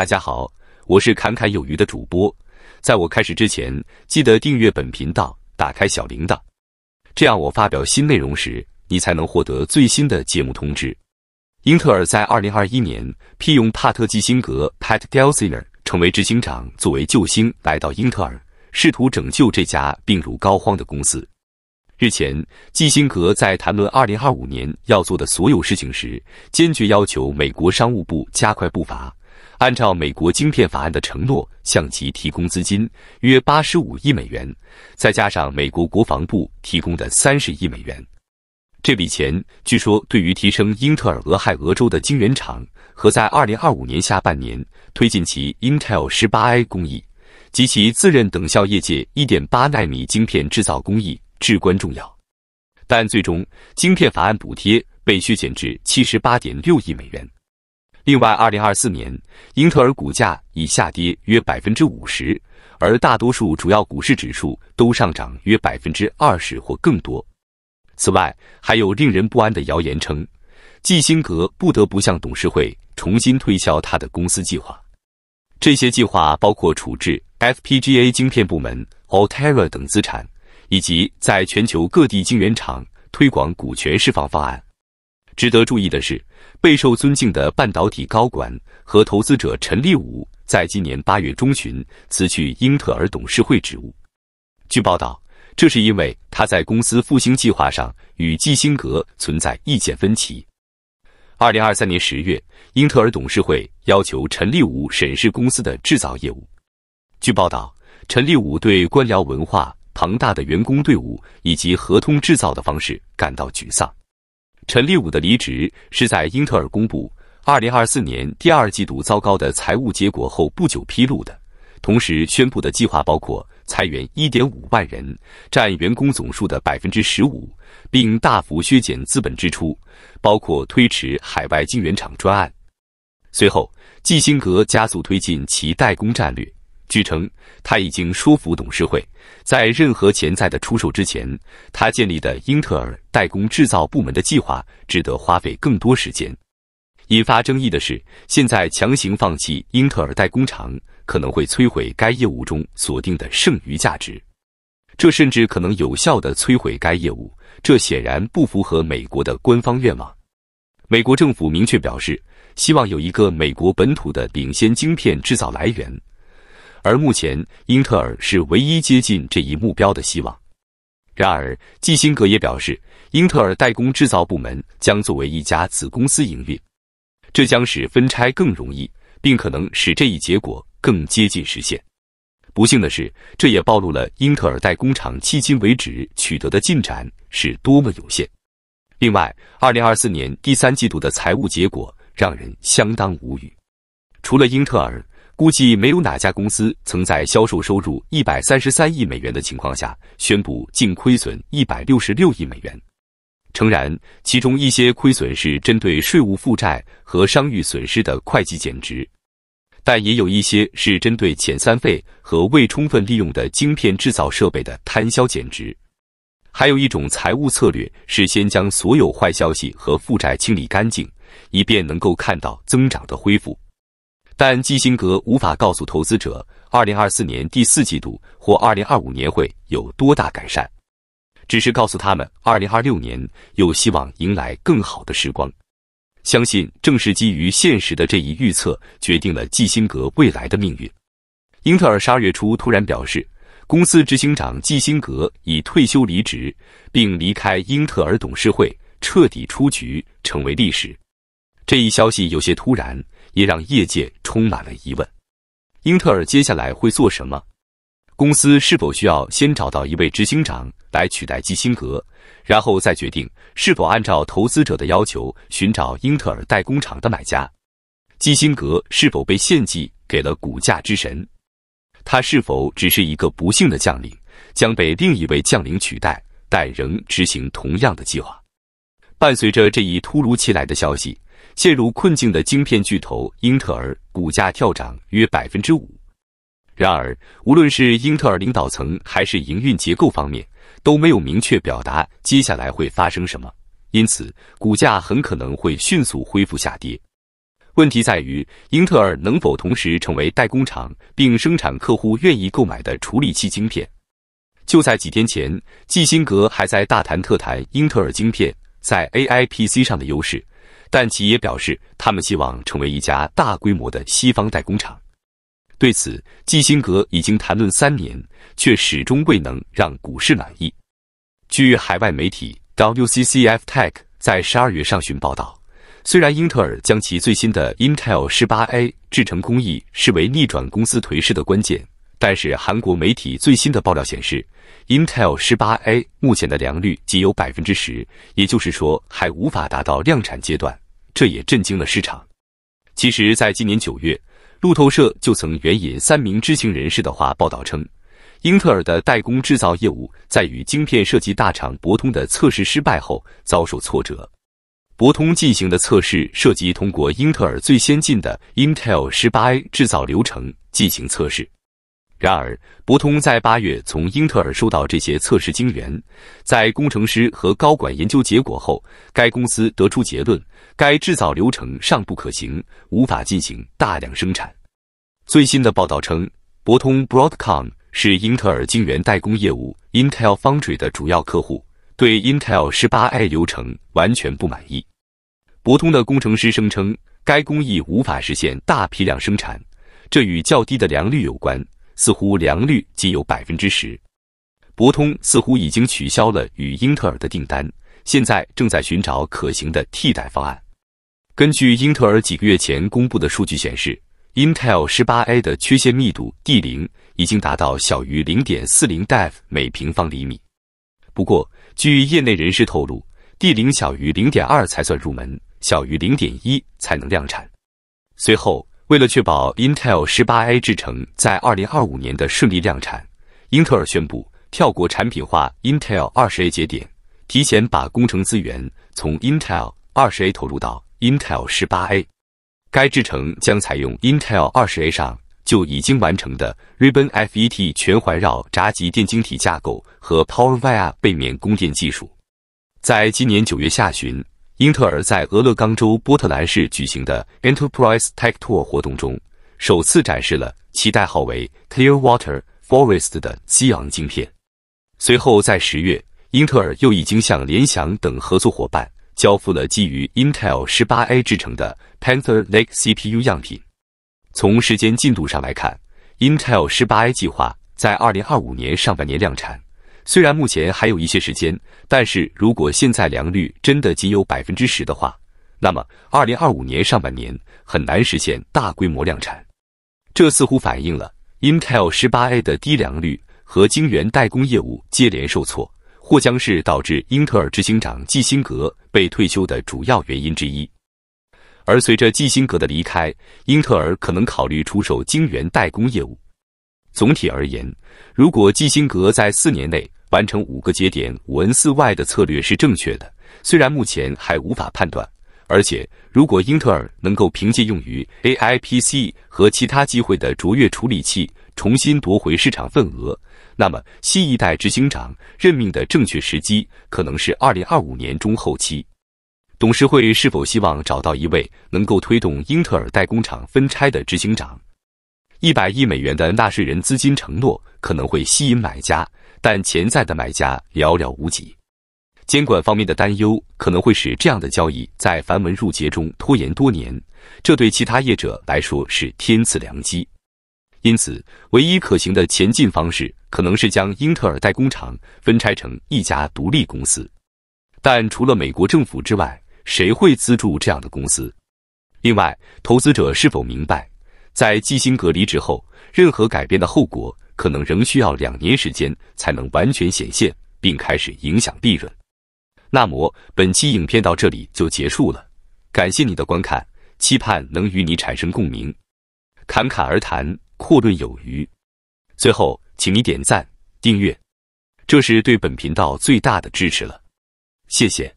大家好，我是侃侃有余的主播。在我开始之前，记得订阅本频道，打开小铃铛，这样我发表新内容时，你才能获得最新的节目通知。英特尔在二零二一年聘用帕特·基辛格 （Pat Gelsinger） 成为执行长，作为救星来到英特尔，试图拯救这家病入膏肓的公司。日前，基辛格在谈论二零二五年要做的所有事情时，坚决要求美国商务部加快步伐。按照美国晶片法案的承诺，向其提供资金约八十五亿美元，再加上美国国防部提供的三十亿美元，这笔钱据说对于提升英特尔俄亥俄州的晶圆厂和在二零二五年下半年推进其 Intel 十八 A 工艺及其自认等效业界一点八纳米晶片制造工艺至关重要。但最终，晶片法案补贴被削减至七十八点六亿美元。另外，二零二四年，英特尔股价已下跌约百分之五十，而大多数主要股市指数都上涨约百分之二十或更多。此外，还有令人不安的谣言称，基辛格不得不向董事会重新推销他的公司计划。这些计划包括处置 FPGA 晶片部门、Altera 等资产，以及在全球各地晶圆厂推广股权释放方案。值得注意的是。备受尊敬的半导体高管和投资者陈立武在今年八月中旬辞去英特尔董事会职务。据报道，这是因为他在公司复兴计划上与基辛格存在意见分歧。二零二三年十月，英特尔董事会要求陈立武审视公司的制造业务。据报道，陈立武对官僚文化、庞大的员工队伍以及合同制造的方式感到沮丧。陈立武的离职是在英特尔公布2024年第二季度糟糕的财务结果后不久披露的。同时宣布的计划包括裁员1.5万人，占员工总数的15%，并大幅削减资本支出，包括推迟海外晶圆厂专案。随后，基新格加速推进其代工战略。据称，他已经说服董事会，在任何潜在的出售之前，他建立的英特尔代工制造部门的计划值得花费更多时间。引发争议的是，现在强行放弃英特尔代工厂可能会摧毁该业务中锁定的剩余价值，这甚至可能有效的摧毁该业务。这显然不符合美国的官方愿望。美国政府明确表示，希望有一个美国本土的领先晶片制造来源。而目前，英特尔是唯一接近这一目标的希望。然而，基辛格也表示，英特尔代工制造部门将作为一家子公司营运，这将使分拆更容易，并可能使这一结果更接近实现。不幸的是，这也暴露了英特尔代工厂迄今为止取得的进展是多么有限。另外，2024年第三季度的财务结果让人相当无语。除了英特尔。估计没有哪家公司曾在销售收入一百三十三亿美元的情况下宣布净亏损一百六十六亿美元。诚然，其中一些亏损是针对税务负债和商誉损失的会计减值，但也有一些是针对遣散费和未充分利用的晶片制造设备的摊销减值。还有一种财务策略是先将所有坏消息和负债清理干净，以便能够看到增长的恢复。但基辛格无法告诉投资者，二零二四年第四季度或二零二五年会有多大改善，只是告诉他们，二零二六年有希望迎来更好的时光。相信正是基于现实的这一预测，决定了基辛格未来的命运。英特尔十二月初突然表示，公司执行长基辛格已退休离职，并离开英特尔董事会，彻底出局，成为历史。这一消息有些突然。也让业界充满了疑问：英特尔接下来会做什么？公司是否需要先找到一位执行长来取代基辛格，然后再决定是否按照投资者的要求寻找英特尔代工厂的买家？基辛格是否被献祭给了股价之神？他是否只是一个不幸的将领，将被另一位将领取代，但仍执行同样的计划？伴随着这一突如其来的消息。陷入困境的晶片巨头英特尔股价跳涨约百分之五。然而，无论是英特尔领导层还是营运结构方面，都没有明确表达接下来会发生什么，因此股价很可能会迅速恢复下跌。问题在于，英特尔能否同时成为代工厂，并生产客户愿意购买的处理器晶片？就在几天前，基辛格还在大谈特谈英特尔晶片在 AIPC 上的优势。但其也表示，他们希望成为一家大规模的西方代工厂。对此，基辛格已经谈论三年，却始终未能让股市满意。据海外媒体 WCCF Tech 在十二月上旬报道，虽然英特尔将其最新的 Intel 18A 制成工艺视为逆转公司颓势的关键，但是韩国媒体最新的爆料显示，Intel 18A 目前的良率仅有百分之十，也就是说还无法达到量产阶段。这也震惊了市场。其实，在今年九月，路透社就曾援引三名知情人士的话报道称，英特尔的代工制造业务在与晶片设计大厂博通的测试失败后遭受挫折。博通进行的测试涉及通过英特尔最先进的 Intel 18A 制造流程进行测试。然而，博通在八月从英特尔收到这些测试晶圆，在工程师和高管研究结果后，该公司得出结论，该制造流程尚不可行，无法进行大量生产。最新的报道称，博通 Broadcom 是英特尔晶圆代工业务 Intel Foundry 的主要客户，对 Intel 十八 A 流程完全不满意。博通的工程师声称，该工艺无法实现大批量生产，这与较低的良率有关。似乎良率仅有百分之十，博通似乎已经取消了与英特尔的订单，现在正在寻找可行的替代方案。根据英特尔几个月前公布的数据显示，Intel 18A 的缺陷密度 D 零已经达到小于零点四零 def 每平方厘米。不过，据业内人士透露，D 零小于零点二才算入门，小于零点一才能量产。随后。为了确保 Intel 十八 A 制程在二零二五年的顺利量产，英特尔宣布跳过产品化 Intel 二十 A 节点，提前把工程资源从 Intel 二十 A 投入到 Intel 十八 A。该制程将采用 Intel 二十 A 上就已经完成的 Ribbon FET 全环绕闸极电晶体架构和 Power VR 背面供电技术。在今年九月下旬。英特尔在俄勒冈州波特兰市举行的 Enterprise Tech Tour 活动中，首次展示了其代号为 Clearwater Forest 的激昂晶片。随后在十月，英特尔又已经向联想等合作伙伴交付了基于 Intel 十八 A 制成的 Panther Lake CPU 样品。从时间进度上来看，Intel 十八 A 计划在二零二五年上半年量产。虽然目前还有一些时间，但是如果现在良率真的仅有百分之十的话，那么二零二五年上半年很难实现大规模量产。这似乎反映了 Intel 十八 A 的低良率和晶圆代工业务接连受挫，或将是导致英特尔执行长基辛格被退休的主要原因之一。而随着基辛格的离开，英特尔可能考虑出售晶圆代工业务。总体而言，如果基辛格在四年内完成五个节点五 N 四 Y 的策略是正确的，虽然目前还无法判断。而且，如果英特尔能够凭借用于 AI PC 和其他机会的卓越处理器重新夺回市场份额，那么新一代执行长任命的正确时机可能是二零二五年中后期。董事会是否希望找到一位能够推动英特尔代工厂分拆的执行长？一百亿美元的纳税人资金承诺可能会吸引买家，但潜在的买家寥寥无几。监管方面的担忧可能会使这样的交易在繁文缛节中拖延多年，这对其他业者来说是天赐良机。因此，唯一可行的前进方式可能是将英特尔代工厂分拆成一家独立公司。但除了美国政府之外，谁会资助这样的公司？另外，投资者是否明白？在基辛格离职后，任何改变的后果可能仍需要两年时间才能完全显现，并开始影响利润。那么，本期影片到这里就结束了，感谢你的观看，期盼能与你产生共鸣。侃侃而谈，阔论有余。最后，请你点赞、订阅，这是对本频道最大的支持了。谢谢。